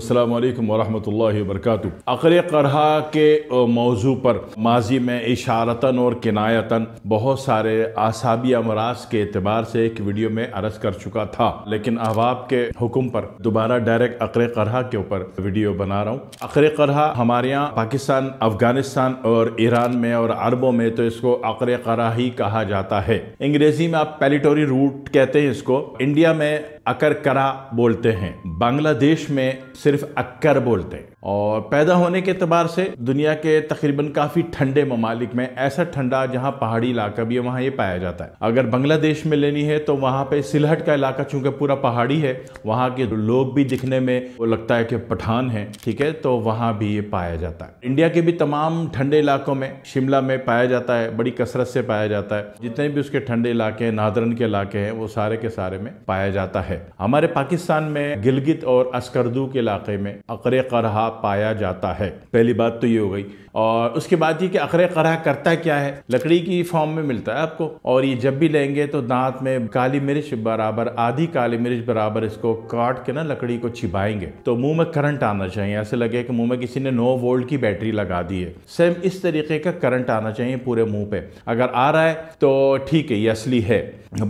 अल्लाम वरहमल वर्क अक़ल करहा के मौजू पर माजी में इशारता और किनायतन बहुत सारे आसाबी अमराज के अतबार से एक वीडियो में अरज कर चुका था लेकिन अहबाब के हुक्म पर दोबारा डायरेक्ट अकरे करहा के ऊपर वीडियो बना रहा हूँ अकरे करहा हमारे यहाँ पाकिस्तान अफगानिस्तान और ईरान में और अरबों में तो इसको अकरे करहा ही कहा जाता है अंग्रेजी में आप पेलीटोरी रूट कहते हैं इसको इंडिया में अकर करा बोलते हैं बांग्लादेश में सिर्फ अक्कर बोलते हैं और पैदा होने के अतबार से दुनिया के तकरीबन काफ़ी ठंडे ममालिक में ऐसा ठंडा जहाँ पहाड़ी इलाका भी है वहाँ ये पाया जाता है अगर बांग्लादेश में लेनी है तो वहाँ पे सिलहट का इलाका चूंकि पूरा पहाड़ी है वहाँ के लोग भी दिखने में वो लगता है कि पठान है ठीक है तो वहाँ भी ये पाया जाता है इंडिया के भी तमाम ठंडे इलाकों में शिमला में पाया जाता है बड़ी कसरत से पाया जाता है जितने भी उसके ठंडे इलाके हैं नादरन के इलाके हैं वो सारे के सारे में पाया जाता है हमारे पाकिस्तान में गिलगित और अस्करदू के इलाके में अकर करहा पाया जाता है पहली बात तो ये हो गई और उसके बाद ये कि अखरे करा करता क्या है लकड़ी की फॉर्म में मिलता है आपको और ये जब भी लेंगे तो दांत में काली मिर्च बराबर आधी काली मिर्च बराबर इसको काट के ना लकड़ी को छिपाएंगे तो मुंह में करंट आना चाहिए ऐसे लगे कि मुंह में किसी ने नौ वोल्ट की बैटरी लगा दी है सेम इस तरीके का करंट आना चाहिए पूरे मुंह पे अगर आ रहा है तो ठीक है ये असली है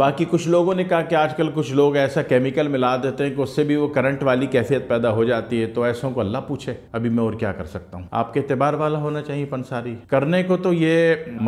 बाकी कुछ लोगों ने कहा कि आजकल कुछ लोग ऐसा केमिकल मिला देते हैं कि उससे भी वो करंट वाली कैफियत पैदा हो जाती है तो ऐसों को अल्लाह पूछे से अभी मैं और क्या कर सकता हूँ आपके एतबार वाला होना चाहिए पंसारी करने को तो ये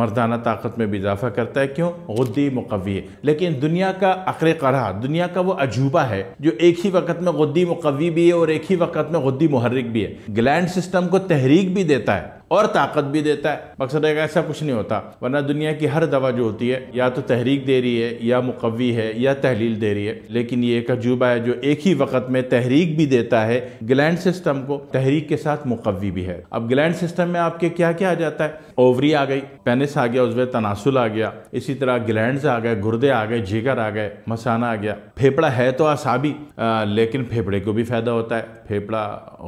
मर्दाना ताकत में भी इजाफा करता है क्यों गुद्दी मुकवी लेकिन दुनिया का अकर करा दुनिया का वो अजूबा है जो एक ही वक्त में गुद्दी मुकवी भी है और एक ही वक्त में गुद्दी मुहर्रिक भी है ग्लैंड सिस्टम को तहरीक भी देता है और ताकत भी देता है मकसद है ऐसा कुछ नहीं होता वरना दुनिया की हर दवा जो होती है या तो तहरीक दे रही है या मुकवी है या तहलील दे रही है लेकिन ये एक अजूबा है जो एक ही वक्त में तहरीक भी देता है ग्लैंड सिस्टम को तहरीक के साथ मुकवी भी है अब ग्लैंड सिस्टम में आपके क्या क्या आ जाता है ओवरी आ गई पेनिस आ गया उसमें तनासुल आ गया इसी तरह ग्लैंड आ गए गुर्दे आ गए जिगर आ गए मसाना आ गया फेफड़ा है तो आसाबी लेकिन फेफड़े को भी फायदा होता है फेफड़ा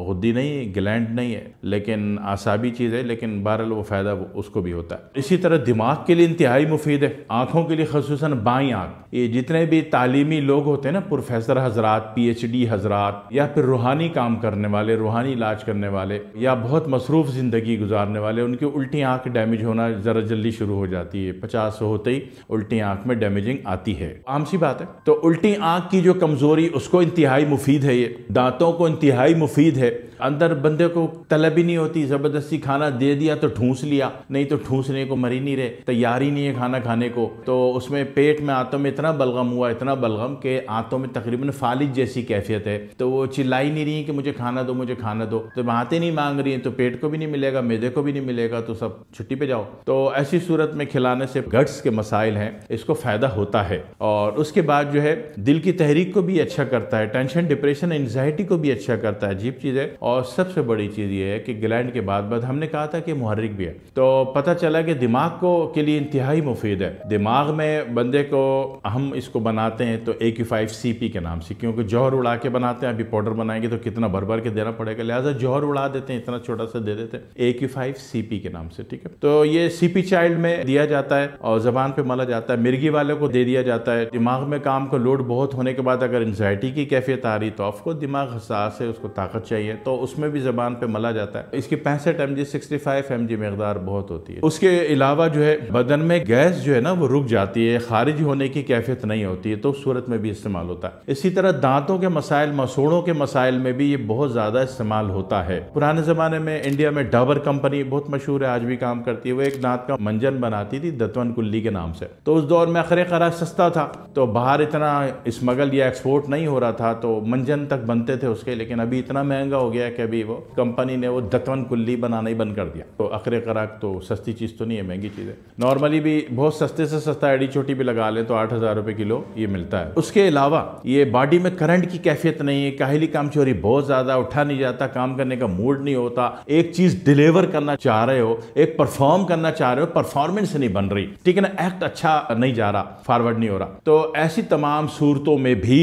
गुद्दी नहीं है ग्लैंड नहीं है लेकिन आसाबी चीज़ है लेकिन बहरल वो फ़ायदा उसको भी होता है इसी तरह दिमाग के लिए इंतहाई मुफीद है आँखों के लिए खसूस बाई आँख ये जितने भी तालीमी लोग होते हैं ना प्रोफेसर हजरात पी एच डी हजरात या फिर रूहानी काम करने वाले रूहानी इलाज करने वाले या बहुत मसरूफ़ ज़िंदगी गुजारने वाले उनकी उल्टी आँख डैमेज होना ज़रा जल्दी शुरू हो जाती है पचास होते ही उल्टी आँख में डैमेजिंग आती है आम सी बात है तो उल्टी आँख की जो कमज़ोरी उसको इंतहाई मुफीद है ये दांतों को इंतहा इंतहाई मुफीद है अंदर बंदे को तलब ही नहीं होती ज़बरदस्ती खाना दे दिया तो ठूंस लिया नहीं तो ठूंसने को मरी नहीं रहे तैयार ही नहीं है खाना खाने को तो उसमें पेट में आंतों में इतना बलगम हुआ इतना बलगम कि आंतों में तकरीबन फालिज जैसी कैफियत है तो वो चिल्लाई नहीं रही कि मुझे खाना दो मुझे खाना दो तो बातें नहीं मांग रही हैं तो पेट को भी नहीं मिलेगा मेदे को भी नहीं मिलेगा तो सब छुट्टी पे जाओ तो ऐसी सूरत में खिलाने से गट्स के मसाइल हैं इसको फ़ायदा होता है और उसके बाद जो है दिल की तहरीक को भी अच्छा करता है टेंशन डिप्रेशन एनजाइटी को भी अच्छा करता है अजीब चीज़ है और सबसे बड़ी चीज़ ये है कि ग्लैंड के बाद बाद हमने कहा था कि मुहर्रिक भी है तो पता चला कि दिमाग को के लिए इंतहाई मुफीद है दिमाग में बंदे को हम इसको बनाते हैं तो A Q five C P के नाम से क्योंकि जौहर उड़ा के बनाते हैं अभी पाउडर बनाएंगे तो कितना भर भर के देना पड़ेगा लिहाजा जौहर उड़ा देते हैं इतना छोटा सा दे देते हैं A Q five C P के नाम से ठीक है तो ये सी पी चाइल्ड में दिया जाता है और जबान पर मला जाता है मिर्गी वाले को दे दिया जाता है दिमाग में काम का लोड बहुत होने के बाद अगर एनजाइटी की कैफियत आ रही तो ऑफकोर्स दिमाग हसास है उसको ताकत चाहिए तो उसमें भी ज़बान पे मला जाता है इसकी पैंसठ M G sixty five M G मकदार बहुत होती है उसके अलावा जो है बदन में गैस जो है ना वो रुक जाती है खारिज होने की कैफियत नहीं होती है तो उस सूरत में भी इस्तेमाल होता है इसी तरह दांतों के मसाइल मसूड़ों के मसाइल में भी ये बहुत ज़्यादा इस्तेमाल होता है पुराने ज़माने में इंडिया में डाबर कंपनी बहुत मशहूर है आज भी काम करती है वो एक दांत का मंजन बनाती थी दतवन कुल्ली के नाम से तो उस दौर में अखरे खरा सस्ता था तो बाहर इतना स्मगल या एक्सपोर्ट नहीं हो रहा था तो मंजन तक बनते थे उसके लेकिन अभी इतना महंगा हो गया गया कि अभी वो कंपनी ने वो दतवन कुल्ली बनाना ही बंद कर दिया तो अखरे कराक तो सस्ती चीज़ तो नहीं है महंगी चीज़ है नॉर्मली भी बहुत सस्ते से सस्ता एडी छोटी भी लगा लें तो आठ हज़ार रुपये किलो ये मिलता है उसके अलावा ये बॉडी में करंट की कैफियत नहीं है काहली काम चोरी बहुत ज़्यादा उठा नहीं जाता काम करने का मूड नहीं होता एक चीज़ डिलीवर करना चाह रहे हो एक परफॉर्म करना चाह रहे हो परफॉर्मेंस नहीं बन रही ठीक है ना एक्ट अच्छा नहीं जा रहा फॉरवर्ड नहीं हो रहा तो ऐसी तमाम सूरतों में भी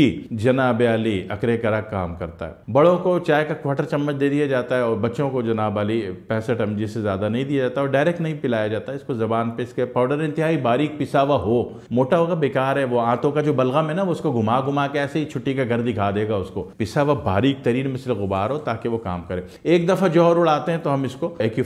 जनाब अली अकरे करा काम करता है बड़ों को चाय का क्वार्टर चम्मच दे दिया जाता है और बच्चों को जनाब अली पैंसठ एम से ज़्यादा नहीं दिया जाता और डायरेक्ट नहीं पिलाया जाता इसको ज़बान पे इसके पाउडर इंतहाई बारीक पिसा हुआ हो मोटा होगा बेकार है वो आंतों का जो बलगम है ना वो उसको घुमा घुमा के ऐसे ही छुट्टी का घर दिखा देगा उसको पिसा हुआ बारीक तरीन में सिर्फ गुबार हो ताकि वो काम करे एक दफ़ा जौहर उड़ाते हैं तो हम इसको ए क्यू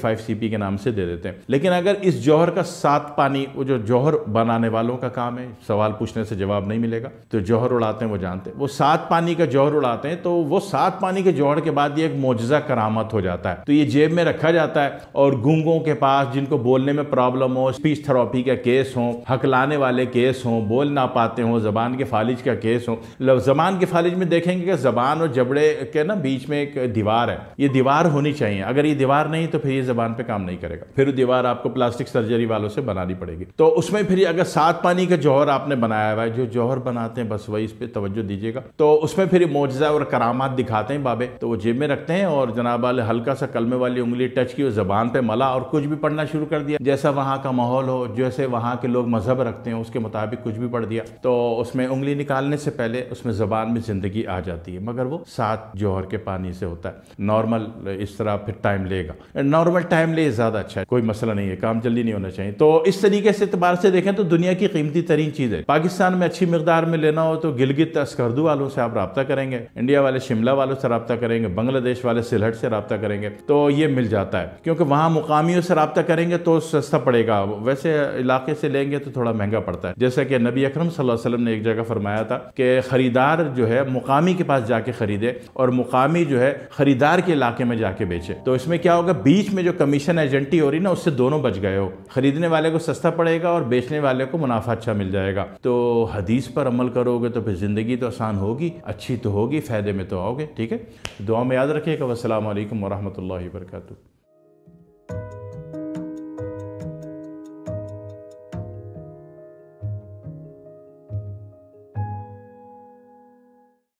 के नाम से दे देते हैं लेकिन अगर इस जौहर का सात पानी वो जो जौहर बनाने वालों का काम है सवाल पूछने से जवाब नहीं मिलेगा तो जौहर उड़ाते हैं वो जानते हैं वो सात पानी का जौहर उड़ाते हैं तो वो सात पानी के जौहर के बाद ये एक मोजा करामत हो जाता है तो ये जेब में रखा जाता है और गूंगों के पास जिनको बोलने में प्रॉब्लम हो स्पीच थेरापी का केस हो हकलाने वाले केस हो बोल ना पाते हो जबान के फालिज का केस हो मतलब जबान के फालिज में देखेंगे कि जबान और जबड़े के ना बीच में एक दीवार है ये दीवार होनी चाहिए अगर ये दीवार नहीं तो फिर ये जबान पे काम नहीं करेगा फिर दीवार आपको प्लास्टिक सर्जरी वालों से बनानी पड़ेगी तो उसमें फिर अगर सात पानी का जौहर आपने बनाया हुआ है जो जौहर बनाते हैं बस वही इस पर तोज्जो दीजिएगा तो उसमें फिर मुआजा और करामात दिखाते हैं बाबे तो वो जेब में रखते हैं और जनाब वाले हल्का सा कलमे वाली उंगली टच की और ज़बान पे मला और कुछ भी पढ़ना शुरू कर दिया जैसा वहाँ का माहौल हो जैसे वहाँ के लोग मज़हब रखते हैं उसके मुताबिक कुछ भी पढ़ दिया तो उसमें उंगली निकालने से पहले उसमें ज़बान में ज़िंदगी आ जाती है मगर वो सात जौहर के पानी से होता है नॉर्मल इस तरह फिर टाइम लेगा नॉर्मल टाइम ले ज़्यादा अच्छा है कोई मसला नहीं है काम जल्दी नहीं होना चाहिए तो इस तरीके से अतबार से देखें तो दुनिया की कीमती तरीन चीज़ है पाकिस्तान में अच्छी मकदार में लेना हो तो गिलगित अस्कर्दू वालों से आप रबता करेंगे इंडिया वाले शिमला वालों से रबता करेंगे बांग्लादेश प्रदेश वाले सिलहट से रबता करेंगे तो ये मिल जाता है क्योंकि वहाँ मुकामियों से रबता करेंगे तो सस्ता पड़ेगा वैसे इलाके से लेंगे तो थोड़ा महंगा पड़ता है जैसा कि नबी अक्रम वसल्लम ने एक जगह फरमाया था कि ख़रीदार जो है मुकामी के पास जाके ख़रीदे और मुकामी जो है ख़रीदार के इलाके में जाके बेचे तो इसमें क्या होगा बीच में जो कमीशन एजेंटी हो रही ना उससे दोनों बच गए हो ख़रीदने वाले को सस्ता पड़ेगा और बेचने वाले को मुनाफा अच्छा मिल जाएगा तो हदीस पर अमल करोगे तो फिर ज़िंदगी तो आसान होगी अच्छी तो होगी फ़ायदे में तो आओगे ठीक है दुआ में याद रखें रखिएगा वालकम वरहमल वर्का